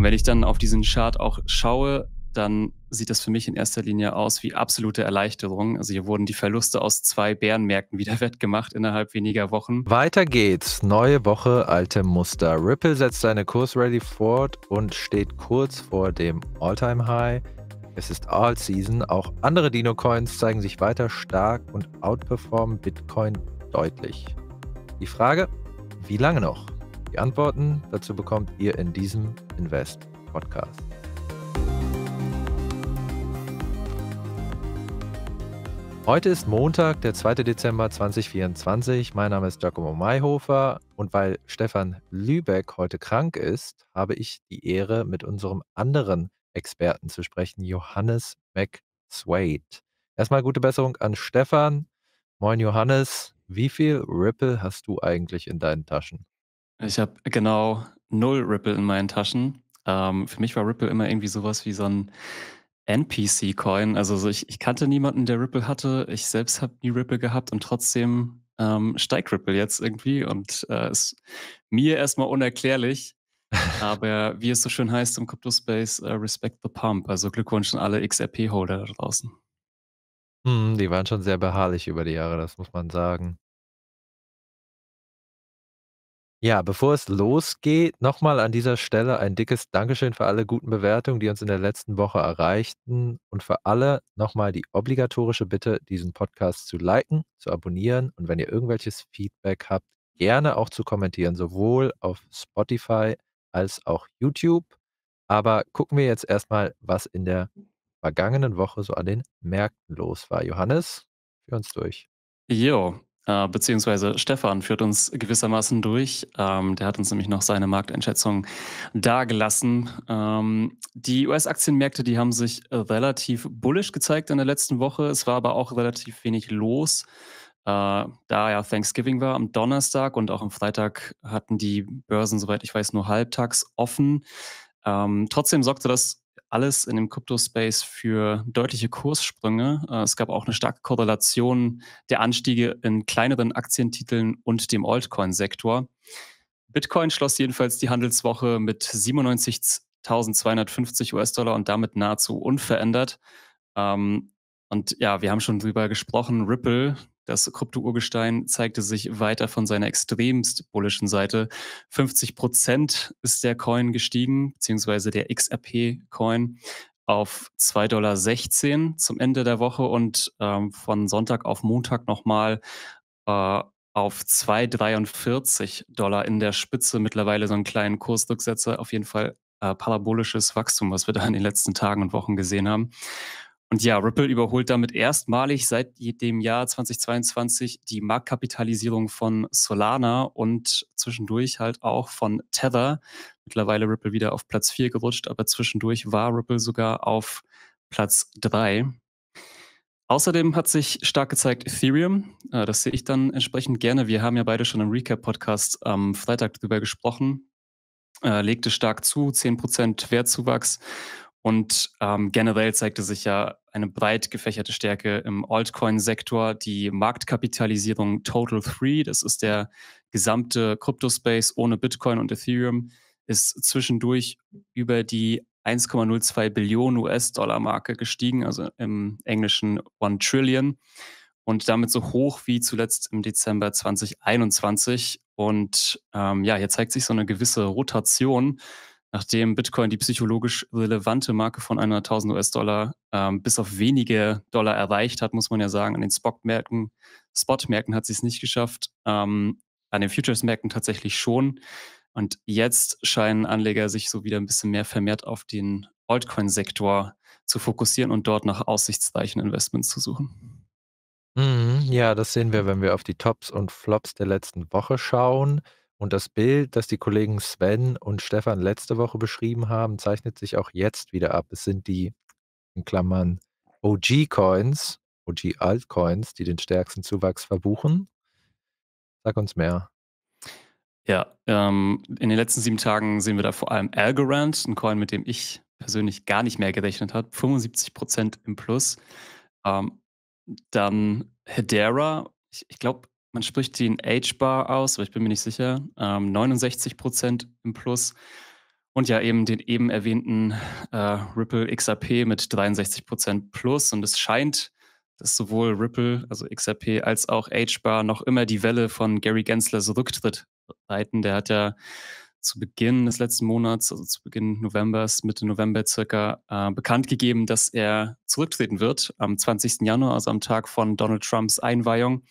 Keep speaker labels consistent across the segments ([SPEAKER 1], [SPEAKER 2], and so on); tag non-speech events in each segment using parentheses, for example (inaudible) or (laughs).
[SPEAKER 1] Und wenn ich dann auf diesen Chart auch schaue, dann sieht das für mich in erster Linie aus wie absolute Erleichterung. Also hier wurden die Verluste aus zwei Bärenmärkten wieder (laughs) wettgemacht innerhalb weniger Wochen.
[SPEAKER 2] Weiter geht's. Neue Woche, alte Muster. Ripple setzt seine Kursrally fort und steht kurz vor dem All-Time-High. Es ist All-Season. Auch andere Dino-Coins zeigen sich weiter stark und outperformen Bitcoin deutlich. Die Frage, wie lange noch? Die Antworten dazu bekommt ihr in diesem Invest Podcast. Heute ist Montag, der 2. Dezember 2024. Mein Name ist Giacomo Mayhofer und weil Stefan Lübeck heute krank ist, habe ich die Ehre, mit unserem anderen Experten zu sprechen, Johannes McSwade. Erstmal gute Besserung an Stefan. Moin Johannes, wie viel Ripple hast du eigentlich in deinen Taschen?
[SPEAKER 1] Ich habe äh, genau null Ripple in meinen Taschen. Ähm, für mich war Ripple immer irgendwie sowas wie so ein NPC-Coin. Also so ich, ich, kannte niemanden, der Ripple hatte. Ich selbst habe nie Ripple gehabt und trotzdem ähm, steigt Ripple jetzt irgendwie und äh, ist mir erstmal unerklärlich. (laughs) Aber wie es so schön heißt im Crypto-Space, äh, respect the pump. Also Glückwunsch an alle XRP-Holder da draußen.
[SPEAKER 2] Hm, die waren schon sehr beharrlich über die Jahre, das muss man sagen. Ja, bevor es losgeht, nochmal an dieser Stelle ein dickes Dankeschön für alle guten Bewertungen, die uns in der letzten Woche erreichten. Und für alle nochmal die obligatorische Bitte, diesen Podcast zu liken, zu abonnieren und wenn ihr irgendwelches Feedback habt, gerne auch zu kommentieren, sowohl auf Spotify als auch YouTube. Aber gucken wir jetzt erstmal, was in der vergangenen Woche so an den Märkten los war. Johannes, führ uns durch.
[SPEAKER 1] Jo, äh, beziehungsweise Stefan führt uns gewissermaßen durch. Ähm, der hat uns nämlich noch seine Markteinschätzung dargelassen. Ähm, die US-Aktienmärkte, die haben sich relativ bullish gezeigt in der letzten Woche. Es war aber auch relativ wenig los. Äh, da ja Thanksgiving war am Donnerstag und auch am Freitag hatten die Börsen, soweit ich weiß, nur halbtags offen. Ähm, trotzdem sorgte das alles in dem Crypto-Space für deutliche Kurssprünge. Äh, es gab auch eine starke Korrelation der Anstiege in kleineren Aktientiteln und dem Altcoin-Sektor. Bitcoin schloss jedenfalls die Handelswoche mit 97.250 US-Dollar und damit nahezu unverändert. Ähm, und ja, wir haben schon drüber gesprochen. Ripple, das Krypto-Urgestein zeigte sich weiter von seiner extremst bullischen Seite. 50 Prozent ist der Coin gestiegen, beziehungsweise der XRP-Coin auf 2,16 Dollar zum Ende der Woche und ähm, von Sonntag auf Montag nochmal äh, auf 2,43 Dollar in der Spitze. Mittlerweile so einen kleinen Kursrücksetzer, auf jeden Fall äh, parabolisches Wachstum, was wir da in den letzten Tagen und Wochen gesehen haben. Und ja, Ripple überholt damit erstmalig seit dem Jahr 2022 die Marktkapitalisierung von Solana und zwischendurch halt auch von Tether. Mittlerweile Ripple wieder auf Platz 4 gerutscht, aber zwischendurch war Ripple sogar auf Platz 3. Außerdem hat sich stark gezeigt Ethereum. Äh, das sehe ich dann entsprechend gerne. Wir haben ja beide schon im Recap-Podcast am Freitag darüber gesprochen. Äh, legte stark zu, 10% Wertzuwachs und ähm, generell zeigte sich ja eine breit gefächerte Stärke im Altcoin-Sektor. Die Marktkapitalisierung Total 3, das ist der gesamte Kryptospace ohne Bitcoin und Ethereum, ist zwischendurch über die 1,02 Billionen US-Dollar-Marke gestiegen, also im Englischen 1 Trillion. Und damit so hoch wie zuletzt im Dezember 2021. Und ähm, ja, hier zeigt sich so eine gewisse Rotation nachdem Bitcoin die psychologisch relevante Marke von 100.000 US-Dollar ähm, bis auf wenige Dollar erreicht hat, muss man ja sagen, an den Spot-Märkten Spot -Märkten hat sie es nicht geschafft, ähm, an den Futures-Märkten tatsächlich schon. Und jetzt scheinen Anleger sich so wieder ein bisschen mehr vermehrt auf den Altcoin-Sektor zu fokussieren und dort nach aussichtsreichen Investments zu suchen.
[SPEAKER 2] Mhm, ja, das sehen wir, wenn wir auf die Tops und Flops der letzten Woche schauen. Und das Bild, das die Kollegen Sven und Stefan letzte Woche beschrieben haben, zeichnet sich auch jetzt wieder ab. Es sind die, in Klammern, OG-Coins, OG-Altcoins, die den stärksten Zuwachs verbuchen. Sag uns mehr.
[SPEAKER 1] Ja, ähm, in den letzten sieben Tagen sehen wir da vor allem Algorand, ein Coin, mit dem ich persönlich gar nicht mehr gerechnet habe, 75 Prozent im Plus. Ähm, dann Hedera, ich, ich glaube, man spricht den H-Bar aus, aber ich bin mir nicht sicher, ähm, 69 Prozent im Plus. Und ja, eben den eben erwähnten äh, Ripple XRP mit 63 Prozent Plus. Und es scheint, dass sowohl Ripple, also XRP, als auch H-Bar noch immer die Welle von Gary Genslers Rücktritt reiten. Der hat ja zu Beginn des letzten Monats, also zu Beginn Novembers, Mitte November circa, äh, bekannt gegeben, dass er zurücktreten wird am 20. Januar, also am Tag von Donald Trumps Einweihung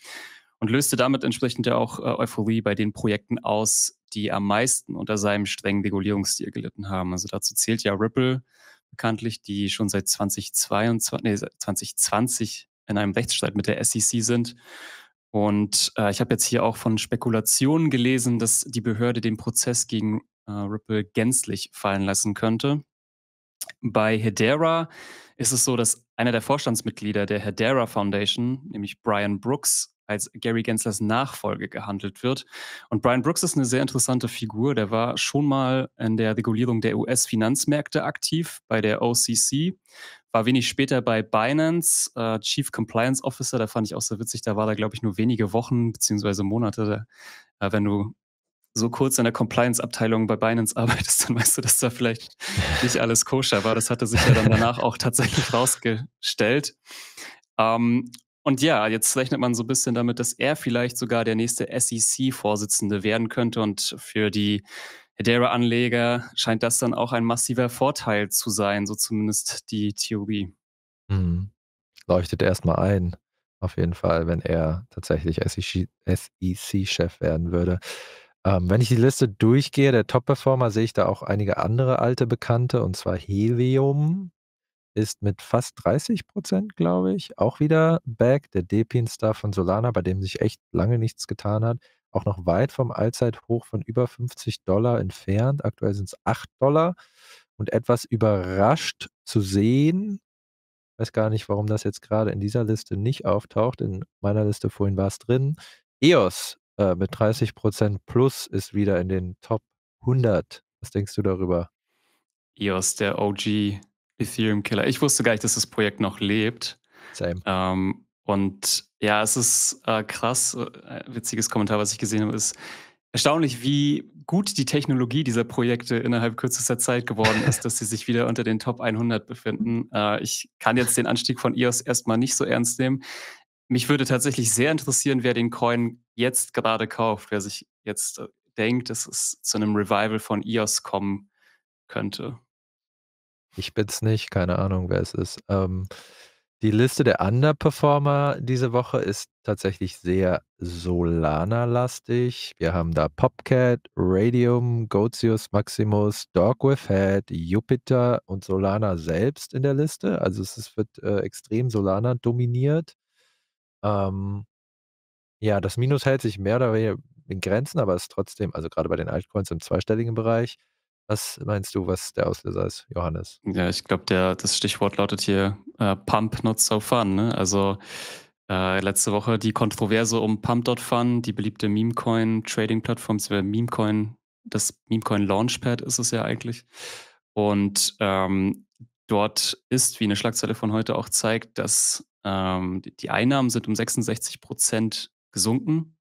[SPEAKER 1] und löste damit entsprechend ja auch äh, Euphorie bei den Projekten aus, die am meisten unter seinem strengen Regulierungsstil gelitten haben. Also dazu zählt ja Ripple bekanntlich, die schon seit 2022, nee, 2020 in einem Rechtsstreit mit der SEC sind. Und äh, ich habe jetzt hier auch von Spekulationen gelesen, dass die Behörde den Prozess gegen äh, Ripple gänzlich fallen lassen könnte. Bei Hedera ist es so, dass einer der Vorstandsmitglieder der Hedera Foundation, nämlich Brian Brooks, als Gary Genslers Nachfolge gehandelt wird. Und Brian Brooks ist eine sehr interessante Figur. Der war schon mal in der Regulierung der US-Finanzmärkte aktiv bei der OCC, war wenig später bei Binance äh, Chief Compliance Officer. Da fand ich auch sehr witzig. Da war da, glaube ich, nur wenige Wochen beziehungsweise Monate. Äh, wenn du so kurz in der Compliance-Abteilung bei Binance arbeitest, (laughs) dann weißt du, dass da vielleicht nicht alles koscher war. Das hatte sich ja dann danach auch tatsächlich rausgestellt. Ähm, und ja, jetzt rechnet man so ein bisschen damit, dass er vielleicht sogar der nächste SEC-Vorsitzende werden könnte. Und für die Hedera-Anleger scheint das dann auch ein massiver Vorteil zu sein, so zumindest die Theorie.
[SPEAKER 2] Mhm. Leuchtet erstmal ein, auf jeden Fall, wenn er tatsächlich SEC-Chef e werden würde. Ähm, wenn ich die Liste durchgehe, der Top-Performer, sehe ich da auch einige andere alte Bekannte, und zwar Helium, ist mit fast 30 Prozent, glaube ich, auch wieder back. Der Depin-Star von Solana, bei dem sich echt lange nichts getan hat, auch noch weit vom Allzeithoch von über 50 Dollar entfernt. Aktuell sind es 8 Dollar. Und etwas überrascht zu sehen, weiß gar nicht, warum das jetzt gerade in dieser Liste nicht auftaucht. In meiner Liste vorhin war es drin. EOS äh, mit 30 Prozent plus ist wieder in den Top 100. Was denkst du darüber?
[SPEAKER 1] EOS, der OG Ethereum Killer. Ich wusste gar nicht, dass das Projekt noch lebt. Same. Ähm, und ja, es ist äh, krass. Ein äh, witziges Kommentar, was ich gesehen habe, ist erstaunlich, wie gut die Technologie dieser Projekte innerhalb kürzester Zeit geworden ist, (laughs) dass sie sich wieder unter den Top 100 befinden. Äh, ich kann jetzt den Anstieg von EOS erstmal nicht so ernst nehmen. Mich würde tatsächlich sehr interessieren, wer den Coin jetzt gerade kauft, wer sich jetzt äh, denkt, dass es zu einem Revival von EOS kommen könnte
[SPEAKER 2] ich bin's nicht, keine Ahnung, wer es ist. Ähm, die Liste der Underperformer diese Woche ist tatsächlich sehr Solana-lastig. Wir haben da Popcat, Radium, Gozius Maximus, Dog with Head, Jupiter und Solana selbst in der Liste. Also es, es wird äh, extrem Solana dominiert. Ähm, ja, das Minus hält sich mehr oder weniger in Grenzen, aber ist trotzdem, also gerade bei den Altcoins im zweistelligen Bereich. Was meinst du, was der Auslöser ist, Johannes?
[SPEAKER 1] Ja, ich glaube, das Stichwort lautet hier äh, Pump Not So Fun. Ne? Also äh, letzte Woche die Kontroverse um Pump.fun, die beliebte Memecoin-Trading-Plattform, Memecoin, das Memecoin Launchpad ist es ja eigentlich. Und ähm, dort ist, wie eine Schlagzeile von heute auch zeigt, dass ähm, die Einnahmen sind um 66 Prozent gesunken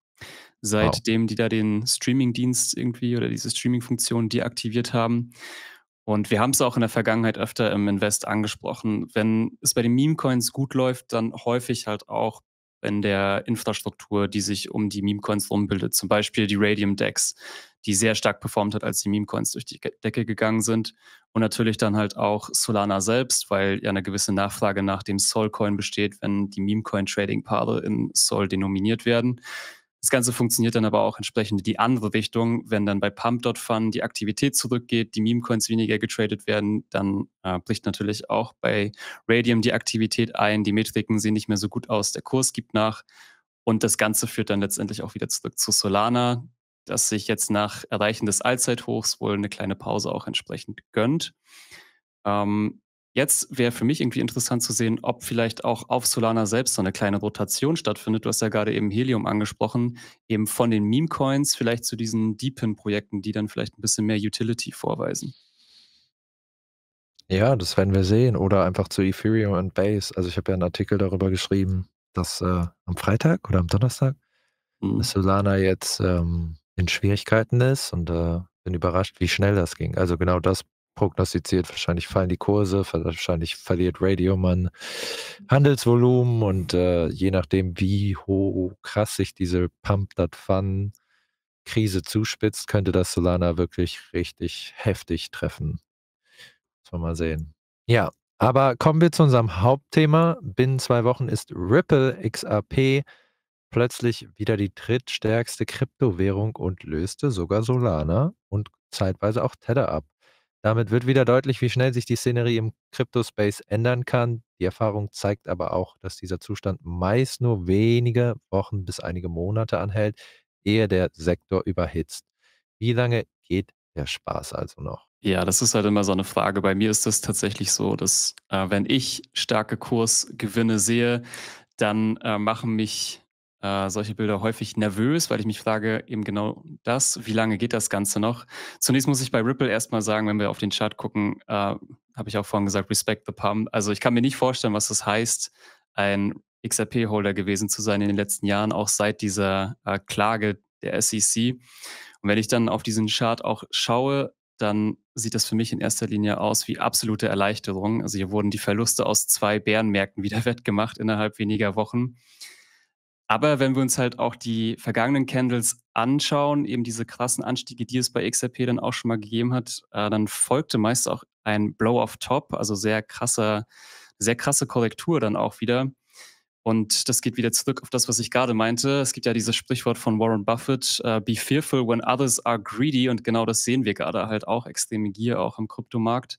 [SPEAKER 1] seitdem wow. die da den Streaming-Dienst irgendwie oder diese Streaming-Funktion deaktiviert haben. Und wir haben es auch in der Vergangenheit öfter im Invest angesprochen. Wenn es bei den Meme-Coins gut läuft, dann häufig halt auch in der Infrastruktur, die sich um die Meme-Coins rumbildet. Zum Beispiel die radium decks die sehr stark performt hat, als die Meme-Coins durch die Decke gegangen sind. Und natürlich dann halt auch Solana selbst, weil ja eine gewisse Nachfrage nach dem Sol-Coin besteht, wenn die Meme-Coin-Trading-Paare in Sol denominiert werden. Das Ganze funktioniert dann aber auch entsprechend in die andere Richtung. Wenn dann bei Pump.fun die Aktivität zurückgeht, die Meme-Coins weniger getradet werden, dann äh, bricht natürlich auch bei Radium die Aktivität ein. Die Metriken sehen nicht mehr so gut aus. Der Kurs gibt nach. Und das Ganze führt dann letztendlich auch wieder zurück zu Solana, das sich jetzt nach Erreichen des Allzeithochs wohl eine kleine Pause auch entsprechend gönnt. Ähm, Jetzt wäre für mich irgendwie interessant zu sehen, ob vielleicht auch auf Solana selbst so eine kleine Rotation stattfindet. Du hast ja gerade eben Helium angesprochen, eben von den Meme-Coins vielleicht zu diesen Deepin-Projekten, die dann vielleicht ein bisschen mehr Utility vorweisen.
[SPEAKER 2] Ja, das werden wir sehen. Oder einfach zu Ethereum und Base. Also ich habe ja einen Artikel darüber geschrieben, dass äh, am Freitag oder am Donnerstag mhm. Solana jetzt ähm, in Schwierigkeiten ist und äh, bin überrascht, wie schnell das ging. Also genau das prognostiziert, wahrscheinlich fallen die Kurse, wahrscheinlich verliert Radio man Handelsvolumen und äh, je nachdem, wie hoch, krass sich diese Pump dat Fun Krise zuspitzt, könnte das Solana wirklich richtig heftig treffen. Muss wir mal sehen. Ja, aber kommen wir zu unserem Hauptthema. Binnen zwei Wochen ist Ripple XRP plötzlich wieder die drittstärkste Kryptowährung und löste sogar Solana und zeitweise auch Tether ab. Damit wird wieder deutlich, wie schnell sich die Szenerie im Crypto-Space ändern kann. Die Erfahrung zeigt aber auch, dass dieser Zustand meist nur wenige Wochen bis einige Monate anhält, ehe der Sektor überhitzt. Wie lange geht der Spaß also noch?
[SPEAKER 1] Ja, das ist halt immer so eine Frage. Bei mir ist es tatsächlich so, dass äh, wenn ich starke Kursgewinne sehe, dann äh, machen mich äh, solche Bilder häufig nervös, weil ich mich frage, eben genau das, wie lange geht das Ganze noch? Zunächst muss ich bei Ripple erstmal sagen, wenn wir auf den Chart gucken, äh, habe ich auch vorhin gesagt, Respect the Pump. Also ich kann mir nicht vorstellen, was das heißt, ein XRP-Holder gewesen zu sein in den letzten Jahren, auch seit dieser äh, Klage der SEC. Und wenn ich dann auf diesen Chart auch schaue, dann sieht das für mich in erster Linie aus wie absolute Erleichterung. Also hier wurden die Verluste aus zwei Bärenmärkten (laughs) wieder wettgemacht innerhalb weniger Wochen. Aber wenn wir uns halt auch die vergangenen Candles anschauen, eben diese krassen Anstiege, die es bei XRP dann auch schon mal gegeben hat, äh, dann folgte meist auch ein Blow off Top, also sehr krasser, sehr krasse Korrektur dann auch wieder. Und das geht wieder zurück auf das, was ich gerade meinte. Es gibt ja dieses Sprichwort von Warren Buffett, uh, be fearful when others are greedy. Und genau das sehen wir gerade halt auch, extreme Gier auch im Kryptomarkt.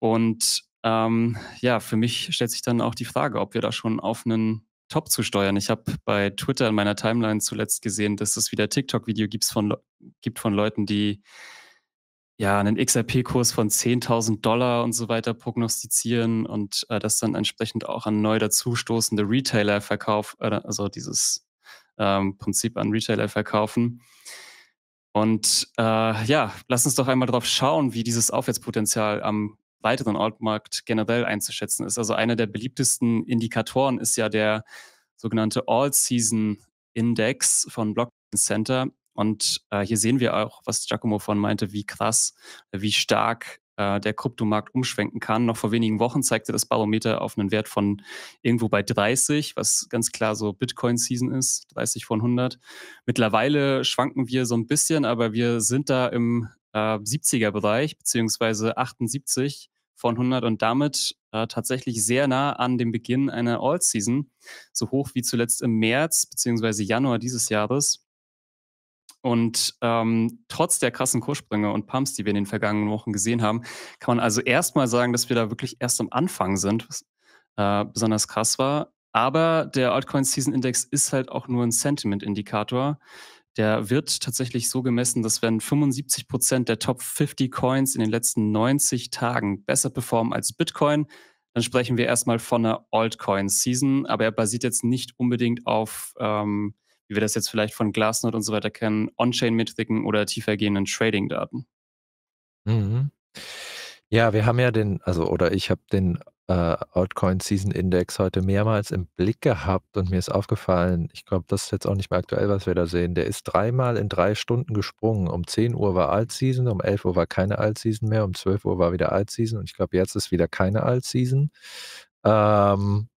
[SPEAKER 1] Und ähm, ja, für mich stellt sich dann auch die Frage, ob wir da schon auf einen top zu steuern. Ich habe bei Twitter in meiner Timeline zuletzt gesehen, dass es wieder TikTok-Video gibt von, gibt von Leuten, die ja einen XRP-Kurs von 10.000 Dollar und so weiter prognostizieren und äh, das dann entsprechend auch an neu dazustoßende Retailer verkaufen, äh, also dieses ähm, Prinzip an Retailer verkaufen. Und äh, ja, lass uns doch einmal darauf schauen, wie dieses Aufwärtspotenzial am weiteren Altmarkt generell einzuschätzen ist. Also einer der beliebtesten Indikatoren ist ja der sogenannte All-Season-Index von Blockchain Center. Und äh, hier sehen wir auch, was Giacomo von meinte, wie krass, wie stark äh, der Kryptomarkt umschwenken kann. Noch vor wenigen Wochen zeigte das Barometer auf einen Wert von irgendwo bei 30, was ganz klar so Bitcoin-Season ist, 30 von 100. Mittlerweile schwanken wir so ein bisschen, aber wir sind da im äh, 70er-Bereich, beziehungsweise 78 von 100 und damit äh, tatsächlich sehr nah an dem Beginn einer All-Season, so hoch wie zuletzt im März, beziehungsweise Januar dieses Jahres. Und ähm, trotz der krassen Kurssprünge und Pumps, die wir in den vergangenen Wochen gesehen haben, kann man also erstmal sagen, dass wir da wirklich erst am Anfang sind, was äh, besonders krass war. Aber der Altcoin Season Index ist halt auch nur ein Sentiment-Indikator der wird tatsächlich so gemessen, dass wenn 75 Prozent der Top 50 Coins in den letzten 90 Tagen besser performen als Bitcoin, dann sprechen wir erstmal von einer Altcoin-Season, aber er basiert jetzt nicht unbedingt auf, ähm, wie wir das jetzt vielleicht von Glassnode und so weiter kennen, On-Chain-Metriken oder tiefergehenden Trading-Daten.
[SPEAKER 2] Mhm. Ja, wir haben ja den, also oder ich habe den äh, Altcoin Season Index heute mehrmals im Blick gehabt und mir ist aufgefallen, ich glaube, das ist jetzt auch nicht mehr aktuell, was wir da sehen. Der ist dreimal in drei Stunden gesprungen. Um 10 Uhr war Altseason, um 11 Uhr war keine Altseason mehr, um 12 Uhr war wieder Altseason und ich glaube, jetzt ist wieder keine Altseason. Ähm,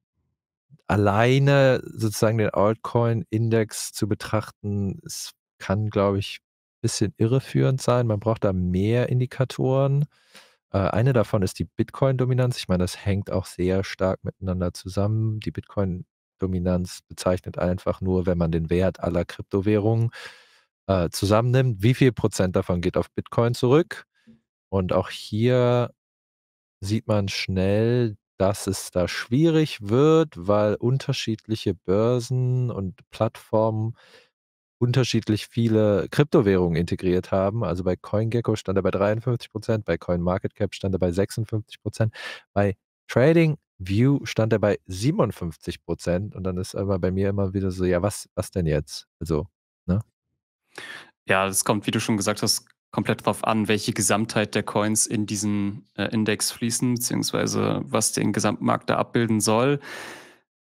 [SPEAKER 2] alleine sozusagen den Altcoin-Index zu betrachten, es kann, glaube ich, ein bisschen irreführend sein. Man braucht da mehr Indikatoren. Äh, eine davon ist die Bitcoin-Dominanz. Ich meine, das hängt auch sehr stark miteinander zusammen. Die Bitcoin-Dominanz bezeichnet einfach nur, wenn man den Wert aller Kryptowährungen äh, zusammennimmt, wie viel Prozent davon geht auf Bitcoin zurück. Und auch hier sieht man schnell, dass es da schwierig wird, weil unterschiedliche Börsen und Plattformen unterschiedlich viele Kryptowährungen integriert haben. Also bei CoinGecko stand er bei 53 Prozent, bei CoinMarketCap stand er bei 56 Prozent, bei TradingView stand er bei 57 Prozent. Und dann ist aber bei mir immer wieder so, ja, was, was denn jetzt? Also, ne?
[SPEAKER 1] Ja, es kommt, wie du schon gesagt hast, komplett darauf an, welche Gesamtheit der Coins in diesen äh, Index fließen, beziehungsweise was den Gesamtmarkt da abbilden soll.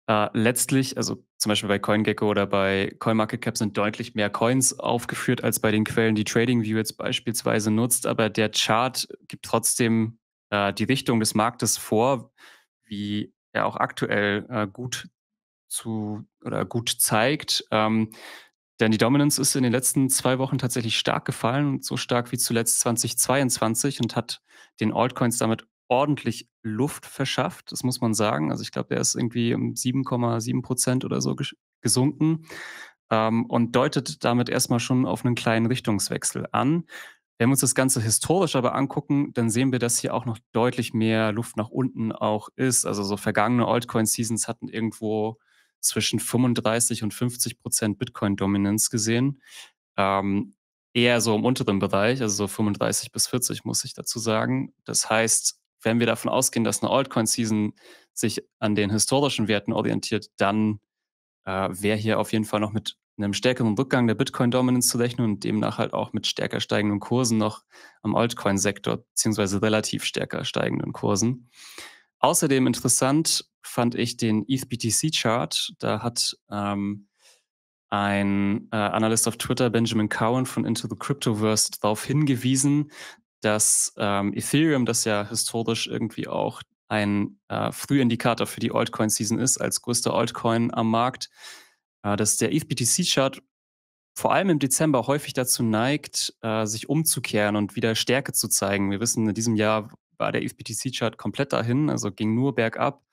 [SPEAKER 1] Äh, letztlich, also zum Beispiel bei CoinGecko oder bei CoinMarketCap sind deutlich mehr Coins aufgeführt als bei den Quellen, die TradingView jetzt beispielsweise nutzt, aber der Chart gibt trotzdem äh, die Richtung des Marktes vor, wie er auch aktuell äh, gut zu oder gut zeigt. Ähm, denn die Dominance ist in den letzten zwei Wochen tatsächlich stark gefallen, so stark wie zuletzt 2022 und hat den Altcoins damit ordentlich Luft verschafft, das muss man sagen. Also ich glaube, der ist irgendwie um 7,7 Prozent oder so gesunken ähm, und deutet damit erstmal schon auf einen kleinen Richtungswechsel an. Wenn wir uns das Ganze historisch aber angucken, dann sehen wir, dass hier auch noch deutlich mehr Luft nach unten auch ist. Also so vergangene Altcoin-Seasons hatten irgendwo zwischen 35 und 50 Prozent Bitcoin-Dominanz gesehen. Ähm, eher so im unteren Bereich, also so 35 bis 40 muss ich dazu sagen. Das heißt, wenn wir davon ausgehen, dass eine Altcoin-Season sich an den historischen Werten orientiert, dann äh, wäre hier auf jeden Fall noch mit einem stärkeren Rückgang der Bitcoin-Dominance zu rechnen und demnach halt auch mit stärker steigenden Kursen noch am Altcoin-Sektor, beziehungsweise relativ stärker steigenden Kursen. Außerdem interessant fand ich den ETH-BTC-Chart. Da hat ähm, ein äh, Analyst auf Twitter, Benjamin Cowan von Into the Cryptoverse, darauf hingewiesen, dass ähm, Ethereum, das ja historisch irgendwie auch ein äh, Frühindikator für die Altcoin-Season ist, als größter Altcoin am Markt, äh, dass der ETH-BTC-Chart vor allem im Dezember häufig dazu neigt, äh, sich umzukehren und wieder Stärke zu zeigen. Wir wissen, in diesem Jahr war der ETH-BTC-Chart komplett dahin, also ging nur bergab.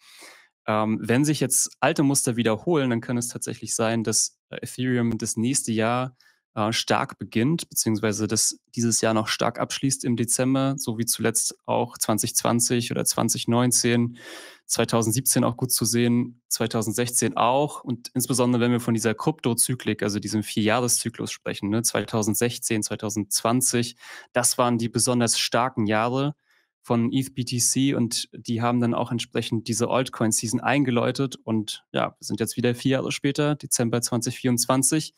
[SPEAKER 1] Ähm, wenn sich jetzt alte Muster wiederholen, dann kann es tatsächlich sein, dass äh, Ethereum das nächste Jahr äh, stark beginnt, beziehungsweise das dieses Jahr noch stark abschließt im Dezember, so wie zuletzt auch 2020 oder 2019, 2017 auch gut zu sehen, 2016 auch und insbesondere wenn wir von dieser Kryptozyklik, also diesem Vierjahreszyklus sprechen, ne, 2016, 2020, das waren die besonders starken Jahre von ETH BTC und die haben dann auch entsprechend diese Altcoin-Season eingeläutet und ja, wir sind jetzt wieder vier Jahre später, Dezember 2024.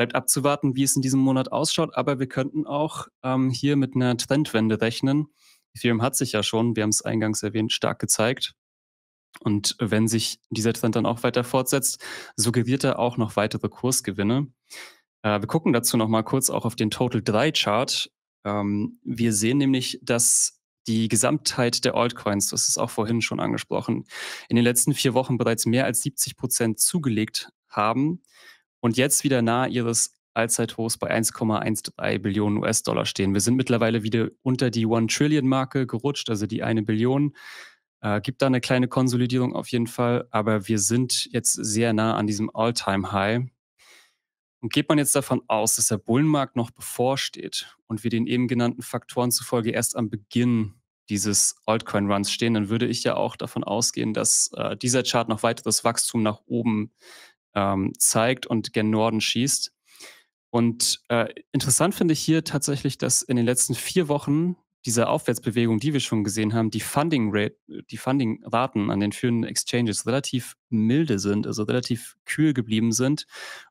[SPEAKER 1] Bleibt abzuwarten, wie es in diesem Monat ausschaut, aber wir könnten auch ähm, hier mit einer Trendwende rechnen. Ethereum hat sich ja schon, wir haben es eingangs erwähnt, stark gezeigt. Und wenn sich dieser Trend dann auch weiter fortsetzt, suggeriert er auch noch weitere Kursgewinne. Äh, wir gucken dazu nochmal kurz auch auf den Total 3 Chart. Ähm, wir sehen nämlich, dass die Gesamtheit der Altcoins, das ist auch vorhin schon angesprochen, in den letzten vier Wochen bereits mehr als 70 Prozent zugelegt haben und jetzt wieder nahe ihres Allzeithochs bei 1,13 Billionen US-Dollar stehen. Wir sind mittlerweile wieder unter die One-Trillion-Marke gerutscht, also die eine Billion. Äh, gibt da eine kleine Konsolidierung auf jeden Fall, aber wir sind jetzt sehr nah an diesem All-Time-High. Und geht man jetzt davon aus, dass der Bullenmarkt noch bevorsteht und wir den eben genannten Faktoren zufolge erst am Beginn dieses Altcoin-Runs stehen, dann würde ich ja auch davon ausgehen, dass äh, dieser Chart noch weiteres Wachstum nach oben ähm, zeigt und gen Norden schießt. Und äh, interessant finde ich hier tatsächlich, dass in den letzten vier Wochen dieser Aufwärtsbewegung, die wir schon gesehen haben, die Funding Rate, die Funding Raten an den führenden Exchanges relativ milde sind, also relativ kühl geblieben sind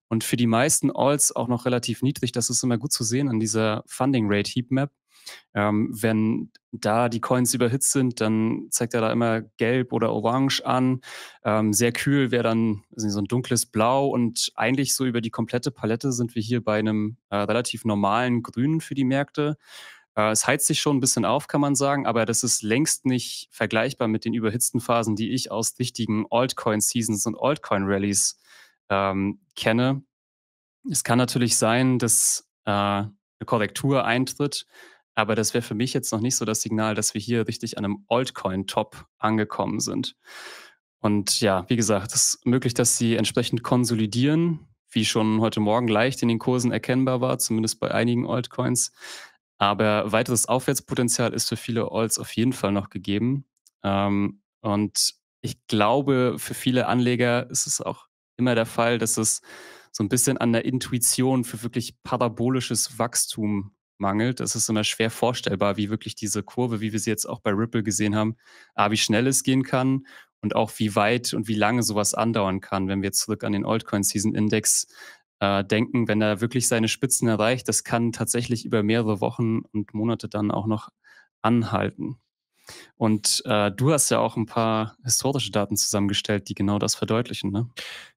[SPEAKER 1] und für die meisten Alls auch noch relativ niedrig. Das ist immer gut zu sehen an dieser Funding Rate Heatmap. Ähm, wenn da die Coins überhitzt sind, dann zeigt er da immer gelb oder orange an. Ähm, sehr kühl wäre dann also so ein dunkles Blau und eigentlich so über die komplette Palette sind wir hier bei einem äh, relativ normalen Grün für die Märkte. Äh, es heizt sich schon ein bisschen auf, kann man sagen, aber das ist längst nicht vergleichbar mit den überhitzten Phasen, die ich aus richtigen Altcoin-Seasons und Altcoin-Rallies ähm, kenne. Es kann natürlich sein, dass äh, eine Korrektur eintritt, aber das wäre für mich jetzt noch nicht so das Signal, dass wir hier richtig an einem Altcoin-Top angekommen sind. Und ja, wie gesagt, es ist möglich, dass sie entsprechend konsolidieren, wie schon heute Morgen leicht in den Kursen erkennbar war, zumindest bei einigen Altcoins. Aber weiteres Aufwärtspotenzial ist für viele Alts auf jeden Fall noch gegeben. Ähm, und ich glaube, für viele Anleger ist es auch immer der Fall, dass es so ein bisschen an der Intuition für wirklich parabolisches Wachstum mangelt. Es ist immer schwer vorstellbar, wie wirklich diese Kurve, wie wir sie jetzt auch bei Ripple gesehen haben, ah, wie schnell es gehen kann und auch wie weit und wie lange sowas andauern kann, wenn wir zurück an den Altcoin Season Index äh, denken, wenn er wirklich seine Spitzen erreicht, das kann tatsächlich über mehrere Wochen und Monate dann auch noch anhalten. Und äh, du hast ja auch ein paar historische Daten zusammengestellt, die genau das verdeutlichen, ne?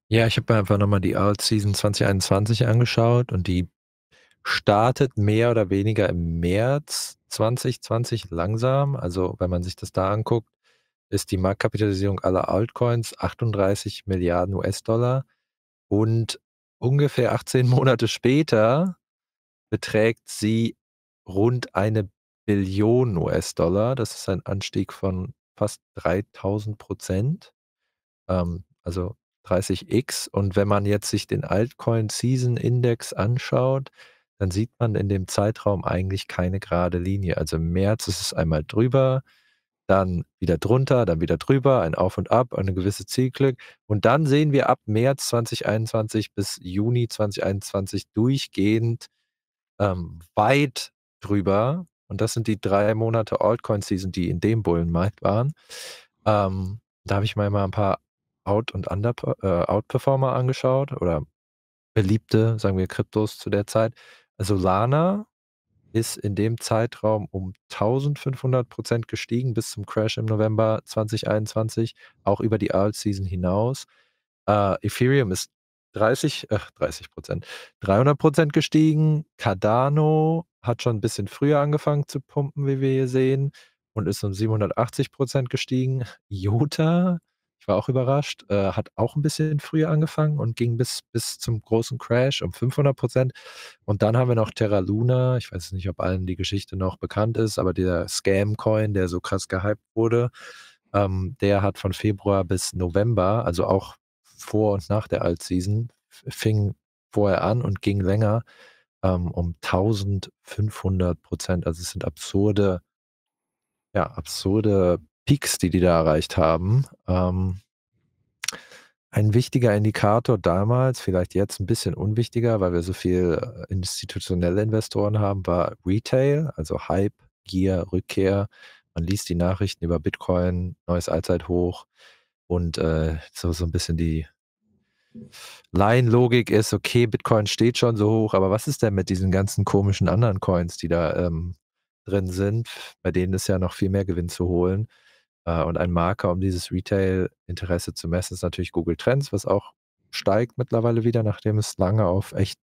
[SPEAKER 2] Ja, ich habe mir einfach nochmal die Alt Season 2021 angeschaut und die startet mehr oder weniger im März 2020 langsam. Also wenn man sich das da anguckt, ist die Marktkapitalisierung aller Altcoins 38 Milliarden US-Dollar und ungefähr 18 (laughs) Monate später beträgt sie rund eine Billion US-Dollar. Das ist ein Anstieg von fast 3000 Prozent, ähm, also 30x. Und wenn man jetzt sich den Altcoin Season Index anschaut, dann sieht man in dem Zeitraum eigentlich keine gerade Linie. Also im März ist es einmal drüber, dann wieder drunter, dann wieder drüber, ein Auf und Ab, eine gewisse Zielglück. Und dann sehen wir ab März 2021 bis Juni 2021 durchgehend ähm, weit drüber. Und das sind die drei Monate Altcoin-Season, die in dem Bullenmarkt waren. Ähm, da habe ich mir mal ein paar Out- und Under, äh, Outperformer angeschaut oder beliebte, sagen wir, Kryptos zu der Zeit. Solana also, ist in dem Zeitraum um 1500 Prozent gestiegen bis zum Crash im November 2021, auch über die Alt-Season hinaus. Uh, Ethereum ist 30, äh, 30 Prozent, 300 Prozent gestiegen. Cardano hat schon ein bisschen früher angefangen zu pumpen, wie wir hier sehen, und ist um 780 Prozent gestiegen. IOTA (laughs) Ich war auch überrascht, äh, hat auch ein bisschen früher angefangen und ging bis, bis zum großen Crash um 500 Prozent. Und dann haben wir noch Terra Luna. Ich weiß nicht, ob allen die Geschichte noch bekannt ist, aber der Scam-Coin, der so krass gehypt wurde, ähm, der hat von Februar bis November, also auch vor und nach der Alt-Season, fing vorher an und ging länger ähm, um 1500 Prozent. Also es sind absurde, ja, absurde Peaks, die die da erreicht haben. Ähm, ein wichtiger Indikator damals, vielleicht jetzt ein bisschen unwichtiger, weil wir so viel äh, institutionelle Investoren haben, war Retail, also Hype, Gier, Rückkehr. Man liest die Nachrichten über Bitcoin, neues Allzeithoch und äh, so, so ein bisschen die Laienlogik ist, okay, Bitcoin steht schon so hoch, aber was ist denn mit diesen ganzen komischen anderen Coins, die da ähm, drin sind, bei denen ist ja noch viel mehr Gewinn zu holen. Äh, und ein Marker, um dieses Retail-Interesse zu messen, ist natürlich Google Trends, was auch steigt mittlerweile wieder, nachdem es lange auf echt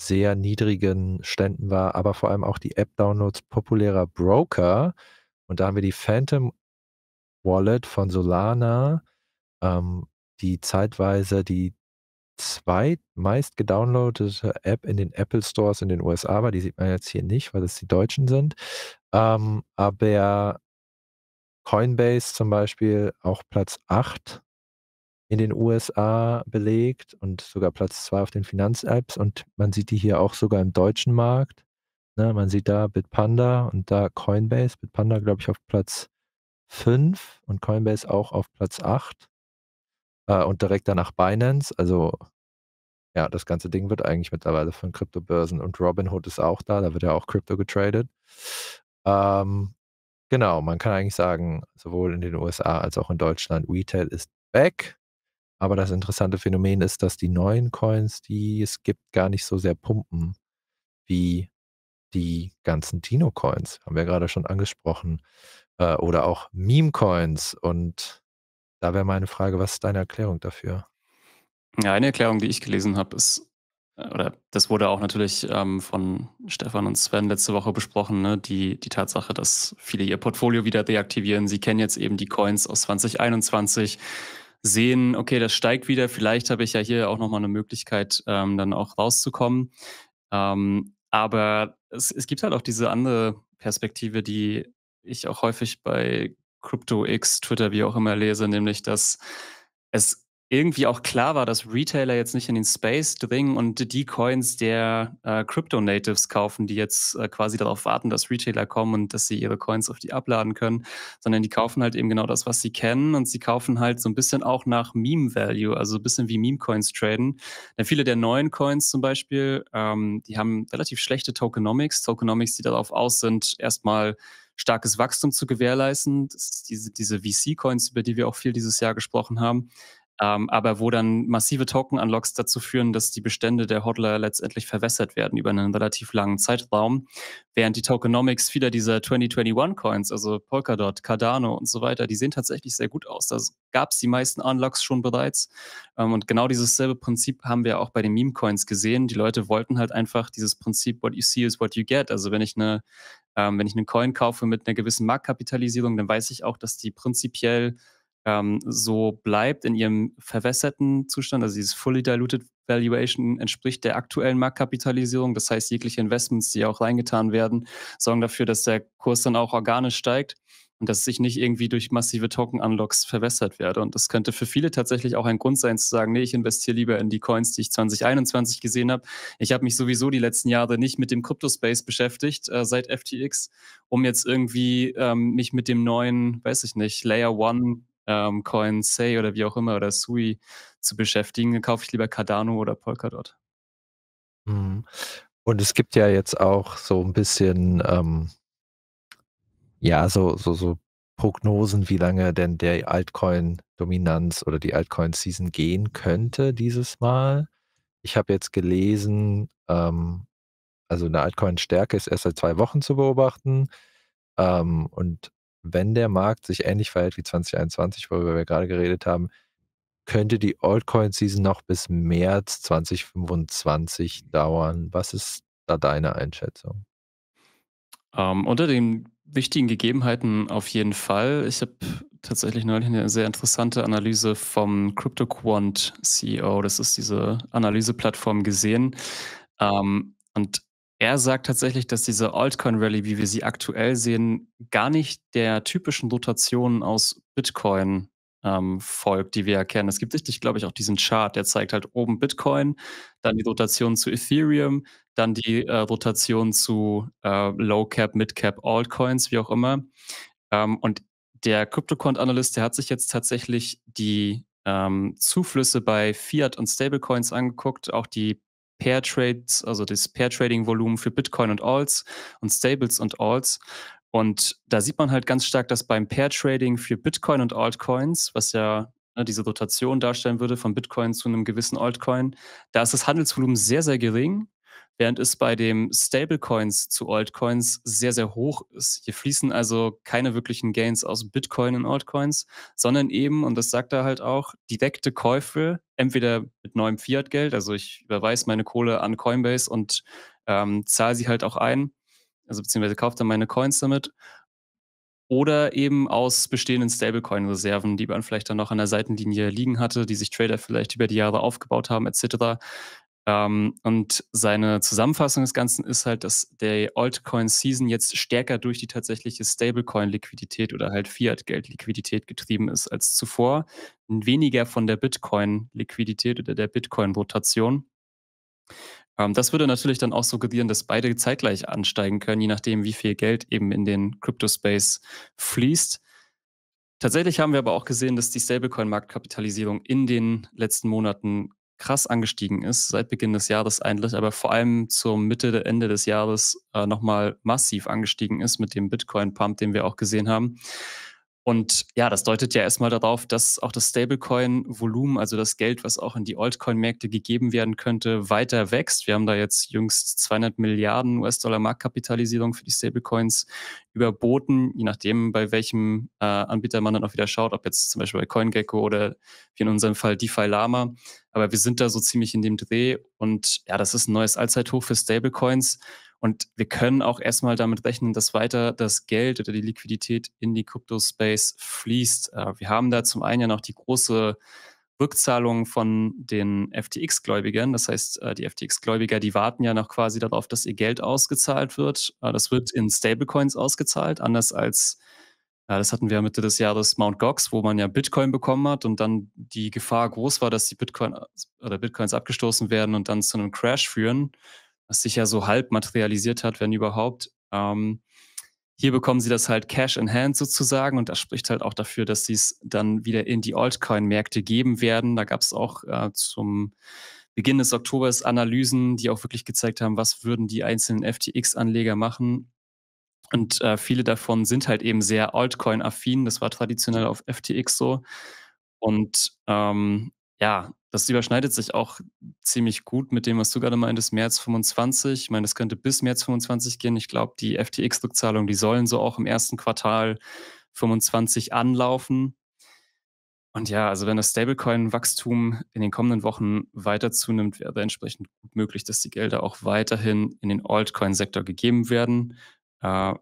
[SPEAKER 2] sehr niedrigen Ständen war, aber vor allem auch die App-Downloads populärer Broker. Und da haben wir die Phantom Wallet von Solana, ähm, die zeitweise die zweitmeist gedownloadete App in den Apple Stores in den USA war. Die sieht man jetzt hier nicht, weil es die Deutschen sind. Ähm, aber Coinbase zum Beispiel auch Platz 8 in den USA belegt und sogar Platz 2 auf den Finanz-Apps und man sieht die hier auch sogar im deutschen Markt. Ne, man sieht da Bitpanda und da Coinbase. Bitpanda, glaube ich, auf Platz 5 und Coinbase auch auf Platz 8 äh, und direkt danach Binance. Also ja, das ganze Ding wird eigentlich mittlerweile von Kryptobörsen und Robinhood ist auch da, da wird ja auch Krypto getradet. Ähm, Genau, man kann eigentlich sagen, sowohl in den USA als auch in Deutschland, Retail ist back. Aber das interessante Phänomen ist, dass die neuen Coins, die es gibt, gar nicht so sehr pumpen wie die ganzen Dino-Coins, haben wir gerade schon angesprochen. Äh, oder auch Meme-Coins. Und da wäre meine Frage, was ist deine Erklärung dafür?
[SPEAKER 1] Ja, eine Erklärung, die ich gelesen habe, ist, oder das wurde auch natürlich ähm, von Stefan und Sven letzte Woche besprochen, ne? die, die Tatsache, dass viele ihr Portfolio wieder deaktivieren. Sie kennen jetzt eben die Coins aus 2021, sehen, okay, das steigt wieder, vielleicht habe ich ja hier auch nochmal eine Möglichkeit, ähm, dann auch rauszukommen. Ähm, aber es, es gibt halt auch diese andere Perspektive, die ich auch häufig bei CryptoX, Twitter, wie auch immer lese, nämlich dass es irgendwie auch klar war, dass Retailer jetzt nicht in den Space dringen und die Coins der äh, Crypto-Natives kaufen, die jetzt äh, quasi darauf warten, dass Retailer kommen und dass sie ihre Coins auf die abladen können, sondern die kaufen halt eben genau das, was sie kennen und sie kaufen halt so ein bisschen auch nach Meme-Value, also ein bisschen wie Meme-Coins traden. Denn viele der neuen Coins zum Beispiel, ähm, die haben relativ schlechte Tokenomics, Tokenomics, die darauf aus sind, erstmal starkes Wachstum zu gewährleisten. diese, diese VC-Coins, über die wir auch viel dieses Jahr gesprochen haben. Ähm, aber wo dann massive Token-Unlocks dazu führen, dass die Bestände der Hodler letztendlich verwässert werden über einen relativ langen Zeitraum, während die Tokenomics vieler dieser 2021-Coins, also Polkadot, Cardano und so weiter, die sehen tatsächlich sehr gut aus. Da gab es die meisten Unlocks schon bereits. Ähm, und genau dieses selbe Prinzip haben wir auch bei den Meme-Coins gesehen. Die Leute wollten halt einfach dieses Prinzip, what you see is what you get. Also wenn ich eine ähm, wenn ich einen Coin kaufe mit einer gewissen Marktkapitalisierung, dann weiß ich auch, dass die prinzipiell ähm, so bleibt in ihrem verwässerten Zustand, also dieses Fully Diluted Valuation entspricht der aktuellen Marktkapitalisierung. Das heißt, jegliche Investments, die auch reingetan werden, sorgen dafür, dass der Kurs dann auch organisch steigt und dass sich nicht irgendwie durch massive Token-Unlocks verwässert werde. Und das könnte für viele tatsächlich auch ein Grund sein, zu sagen, nee, ich investiere lieber in die Coins, die ich 2021 gesehen habe. Ich habe mich sowieso die letzten Jahre nicht mit dem Crypto-Space beschäftigt, äh, seit FTX, um jetzt irgendwie ähm, mich mit dem neuen, weiß ich nicht, Layer One ähm, Say oder wie auch immer oder Sui zu beschäftigen, dann kaufe ich lieber Cardano oder Polkadot.
[SPEAKER 2] Mhm. Und es gibt ja jetzt auch so ein bisschen, ähm, ja, so, so, so Prognosen, wie lange denn der Altcoin-Dominanz oder die Altcoin-Season gehen könnte dieses Mal. Ich habe jetzt gelesen, ähm, also eine Altcoin-Stärke ist erst seit zwei Wochen zu beobachten. Ähm, und wenn der Markt sich ähnlich verhält wie 2021, worüber wir gerade geredet haben, könnte die Altcoin-Season noch bis März 2025 dauern. Was ist da deine Einschätzung?
[SPEAKER 1] Ähm, unter den wichtigen Gegebenheiten auf jeden Fall. Ich habe tatsächlich neulich eine sehr interessante Analyse vom CryptoQuant CEO, das ist diese Analyseplattform, gesehen. Ähm, und er sagt tatsächlich, dass diese Altcoin-Rally, wie wir sie aktuell sehen, gar nicht der typischen Rotation aus Bitcoin ähm, folgt, die wir erkennen. Es gibt richtig, glaube ich, auch diesen Chart, der zeigt halt oben Bitcoin, dann die Rotation zu Ethereum, dann die äh, Rotation zu äh, Low Cap, Mid Cap, Altcoins, wie auch immer. Ähm, und der CryptoCont-Analyst, der hat sich jetzt tatsächlich die ähm, Zuflüsse bei Fiat und Stablecoins angeguckt, auch die Pair Trades, also das Pair Trading Volumen für Bitcoin und Alts und Stables und Alts. Und da sieht man halt ganz stark, dass beim Pair Trading für Bitcoin und Altcoins, was ja ne, diese Rotation darstellen würde von Bitcoin zu einem gewissen Altcoin, da ist das Handelsvolumen sehr, sehr gering während es bei dem Stablecoins zu Altcoins sehr, sehr hoch ist. Hier fließen also keine wirklichen Gains aus Bitcoin und Altcoins, sondern eben, und das sagt er halt auch, direkte Käufe, entweder mit neuem Fiat-Geld, also ich überweise meine Kohle an Coinbase und ähm, zahle sie halt auch ein, also beziehungsweise kaufe dann meine Coins damit. Oder eben aus bestehenden Stablecoin-Reserven, die man vielleicht dann noch an der Seitenlinie liegen hatte, die sich Trader vielleicht über die Jahre aufgebaut haben, etc. Ähm, und seine Zusammenfassung des Ganzen ist halt, dass der Altcoin-Season jetzt stärker durch die tatsächliche Stablecoin-Liquidität oder halt Fiat-Geld-Liquidität getrieben ist als zuvor. Weniger von der Bitcoin-Liquidität oder der Bitcoin-Rotation. Ähm, das würde natürlich dann auch suggerieren, dass beide zeitgleich ansteigen können, je nachdem, wie viel Geld eben in den Crypto-Space fließt. Tatsächlich haben wir aber auch gesehen, dass die Stablecoin-Marktkapitalisierung in den letzten Monaten krass angestiegen ist seit Beginn des Jahres eigentlich, aber vor allem zur Mitte, Ende des Jahres äh, nochmal massiv angestiegen ist mit dem Bitcoin-Pump, den wir auch gesehen haben. Und ja, das deutet ja erstmal darauf, dass auch das Stablecoin-Volumen, also das Geld, was auch in die Altcoin-Märkte gegeben werden könnte, weiter wächst. Wir haben da jetzt jüngst 200 Milliarden US-Dollar Marktkapitalisierung für die Stablecoins überboten, je nachdem, bei welchem äh, Anbieter man dann auch wieder schaut, ob jetzt zum Beispiel bei CoinGecko oder wie in unserem Fall DeFi Lama. Aber wir sind da so ziemlich in dem Dreh und ja, das ist ein neues Allzeithoch für Stablecoins. Und wir können auch erstmal damit rechnen, dass weiter das Geld oder die Liquidität in die Crypto-Space fließt. Äh, wir haben da zum einen ja noch die große Rückzahlung von den FTX-Gläubigern. Das heißt, äh, die FTX-Gläubiger, die warten ja noch quasi darauf, dass ihr Geld ausgezahlt wird. Äh, das wird in Stablecoins ausgezahlt, anders als das hatten wir Mitte des Jahres Mount Gox, wo man ja Bitcoin bekommen hat und dann die Gefahr groß war, dass die Bitcoin oder Bitcoins abgestoßen werden und dann zu einem Crash führen was sich ja so halb materialisiert hat, wenn überhaupt. Ähm, hier bekommen sie das halt Cash in Hand sozusagen und das spricht halt auch dafür, dass sie es dann wieder in die Altcoin-Märkte geben werden. Da gab es auch äh, zum Beginn des Oktobers Analysen, die auch wirklich gezeigt haben, was würden die einzelnen FTX-Anleger machen. Und äh, viele davon sind halt eben sehr Altcoin-affin. Das war traditionell auf FTX so. Und ähm, ja, das überschneidet sich auch ziemlich gut mit dem, was du gerade meintest, März 25. Ich meine, das könnte bis März 25 gehen. Ich glaube, die FTX-Rückzahlungen, die sollen so auch im ersten Quartal 25 anlaufen. Und ja, also wenn das Stablecoin-Wachstum in den kommenden Wochen weiter zunimmt, wäre entsprechend gut möglich, dass die Gelder auch weiterhin in den Altcoin-Sektor gegeben werden. Äh,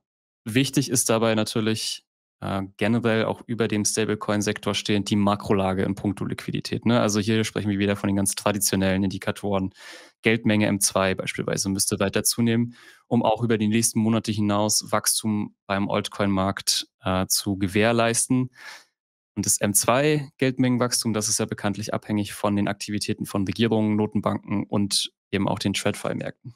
[SPEAKER 1] wichtig ist dabei natürlich, äh, generell auch über dem Stablecoin-Sektor stehend die Makrolage in puncto Liquidität. Ne? Also hier sprechen wir wieder von den ganz traditionellen Indikatoren. Geldmenge M2 beispielsweise müsste weiter zunehmen, um auch über die nächsten Monate hinaus Wachstum beim Altcoin-Markt äh, zu gewährleisten. Und das M2-Geldmengenwachstum, das ist ja bekanntlich abhängig von den Aktivitäten von Regierungen, Notenbanken und eben auch den TradFi-Märkten.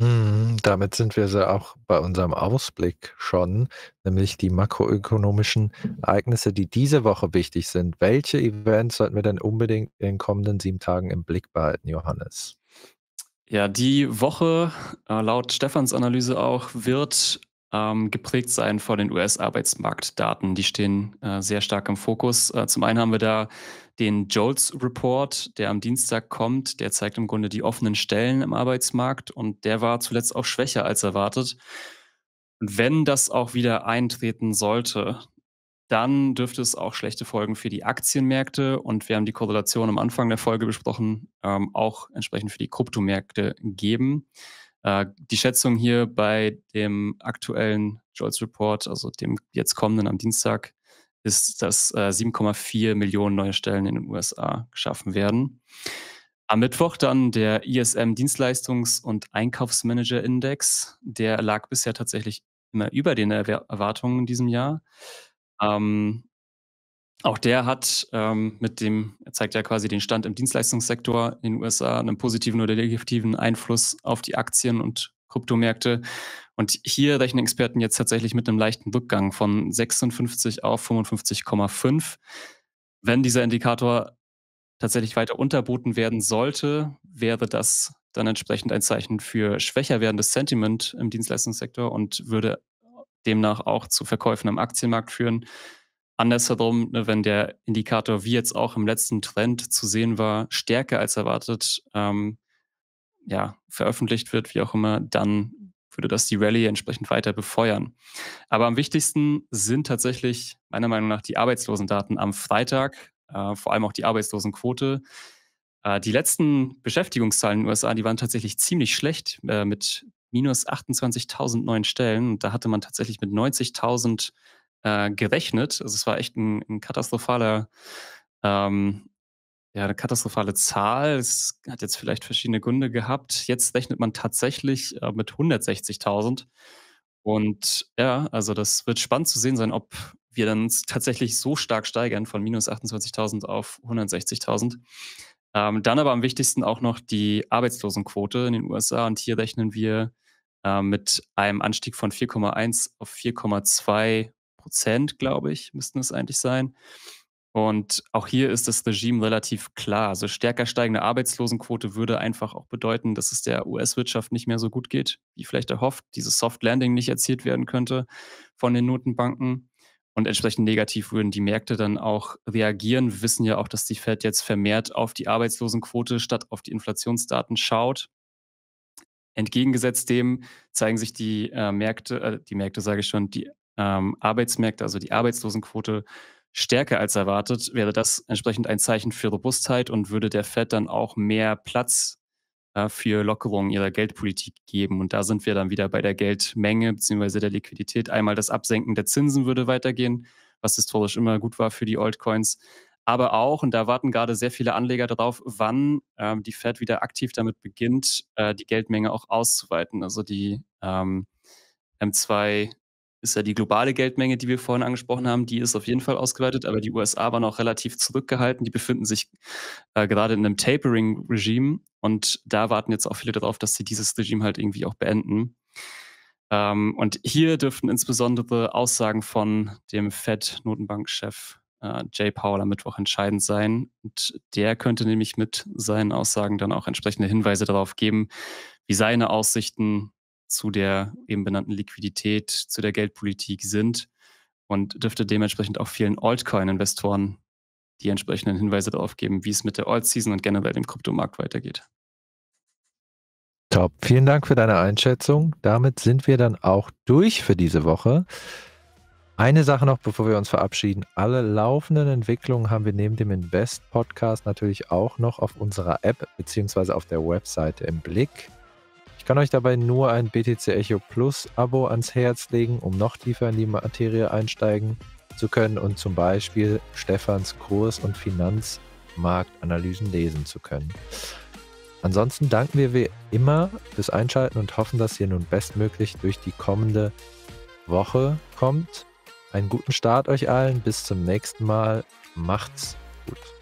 [SPEAKER 2] Hm, damit sind wir auch bei unserem Ausblick schon, nämlich die makroökonomischen Ereignisse, die diese Woche wichtig sind. Welche Events sollten wir denn unbedingt in den kommenden sieben Tagen im Blick behalten, Johannes?
[SPEAKER 1] Ja, die Woche, äh, laut Stefans Analyse auch, wird ähm, geprägt sein von den US-Arbeitsmarktdaten. Die stehen äh, sehr stark im Fokus. Äh, zum einen haben wir da den Jolts Report, der am Dienstag kommt, der zeigt im Grunde die offenen Stellen im Arbeitsmarkt und der war zuletzt auch schwächer als erwartet. Und wenn das auch wieder eintreten sollte, dann dürfte es auch schlechte Folgen für die Aktienmärkte und wir haben die Korrelation am Anfang der Folge besprochen, ähm, auch entsprechend für die Kryptomärkte geben. Äh, die Schätzung hier bei dem aktuellen Jolts Report, also dem jetzt kommenden am Dienstag, ist, dass äh, 7,4 Millionen neue Stellen in den USA geschaffen werden. Am Mittwoch dann der ISM Dienstleistungs- und Einkaufsmanager-Index. Der lag bisher tatsächlich immer über den Erwer Erwartungen in diesem Jahr. Ähm, auch der hat ähm, mit dem, er zeigt ja quasi den Stand im Dienstleistungssektor in den USA, einen positiven oder negativen Einfluss auf die Aktien und Kryptomärkte. Und hier rechnen Experten jetzt tatsächlich mit einem leichten Rückgang von 56 auf 55,5. Wenn dieser Indikator tatsächlich weiter unterboten werden sollte, wäre das dann entsprechend ein Zeichen für schwächer werdendes Sentiment im Dienstleistungssektor und würde demnach auch zu Verkäufen am Aktienmarkt führen. Andersherum, ne, wenn der Indikator, wie jetzt auch im letzten Trend zu sehen war, stärker als erwartet ähm, ja, veröffentlicht wird, wie auch immer, dann würde das die Rallye entsprechend weiter befeuern. Aber am wichtigsten sind tatsächlich meiner Meinung nach die Arbeitslosendaten am Freitag, äh, vor allem auch die Arbeitslosenquote. Äh, die letzten Beschäftigungszahlen in den USA, die waren tatsächlich ziemlich schlecht äh, mit minus 28.000 neuen Stellen. Und da hatte man tatsächlich mit 90.000 äh, gerechnet. Also es war echt ein, ein katastrophaler ähm, ja, eine katastrophale Zahl. Es hat jetzt vielleicht verschiedene Gründe gehabt. Jetzt rechnet man tatsächlich äh, mit 160.000. Und ja, also das wird spannend zu sehen sein, ob wir dann tatsächlich so stark steigern von minus 28.000 auf 160.000. Ähm, dann aber am wichtigsten auch noch die Arbeitslosenquote in den USA. Und hier rechnen wir äh, mit einem Anstieg von 4,1 auf 4,2 Prozent, glaube ich, müssten es eigentlich sein. Und auch hier ist das Regime relativ klar. Also stärker steigende Arbeitslosenquote würde einfach auch bedeuten, dass es der US-Wirtschaft nicht mehr so gut geht, wie vielleicht erhofft, dieses Soft Landing nicht erzielt werden könnte von den Notenbanken. Und entsprechend negativ würden die Märkte dann auch reagieren. Wir wissen ja auch, dass die Fed jetzt vermehrt auf die Arbeitslosenquote statt auf die Inflationsdaten schaut. Entgegengesetzt dem zeigen sich die äh, Märkte, äh, die Märkte sage ich schon, die ähm, Arbeitsmärkte, also die Arbeitslosenquote stärker als erwartet, wäre das entsprechend ein Zeichen für Robustheit und würde der Fed dann auch mehr Platz äh, für Lockerungen ihrer Geldpolitik geben. Und da sind wir dann wieder bei der Geldmenge bzw. der Liquidität. Einmal das Absenken der Zinsen würde weitergehen, was historisch immer gut war für die Altcoins. Aber auch, und da warten gerade sehr viele Anleger darauf, wann ähm, die Fed wieder aktiv damit beginnt, äh, die Geldmenge auch auszuweiten. Also die ähm, M2 ist ja die globale Geldmenge, die wir vorhin angesprochen haben, die ist auf jeden Fall ausgeweitet, aber die USA waren auch relativ zurückgehalten. Die befinden sich äh, gerade in einem Tapering-Regime und da warten jetzt auch viele darauf, dass sie dieses Regime halt irgendwie auch beenden. Ähm, und hier dürften insbesondere Aussagen von dem Fed-Notenbankchef äh, Jay Powell am Mittwoch entscheidend sein. Und der könnte nämlich mit seinen Aussagen dann auch entsprechende Hinweise darauf geben, wie seine Aussichten zu der eben benannten Liquidität, zu der Geldpolitik sind und dürfte dementsprechend auch vielen Altcoin-Investoren die entsprechenden Hinweise darauf geben, wie es mit der Alt-Season und generell dem Kryptomarkt weitergeht.
[SPEAKER 2] Top. Vielen Dank für deine Einschätzung. Damit sind wir dann auch durch für diese Woche. Eine Sache noch, bevor wir uns verabschieden. Alle laufenden Entwicklungen haben wir neben dem Invest-Podcast natürlich auch noch auf unserer App bzw. auf der Webseite im Blick kann euch dabei nur ein BTC Echo Plus Abo ans Herz legen, um noch tiefer in die Materie einsteigen zu können und zum Beispiel Stefans Kurs- und Finanzmarktanalysen lesen zu können. Ansonsten danken wir wie immer fürs Einschalten und hoffen, dass ihr nun bestmöglich durch die kommende Woche kommt. Einen guten Start euch allen. Bis zum nächsten Mal. Macht's gut.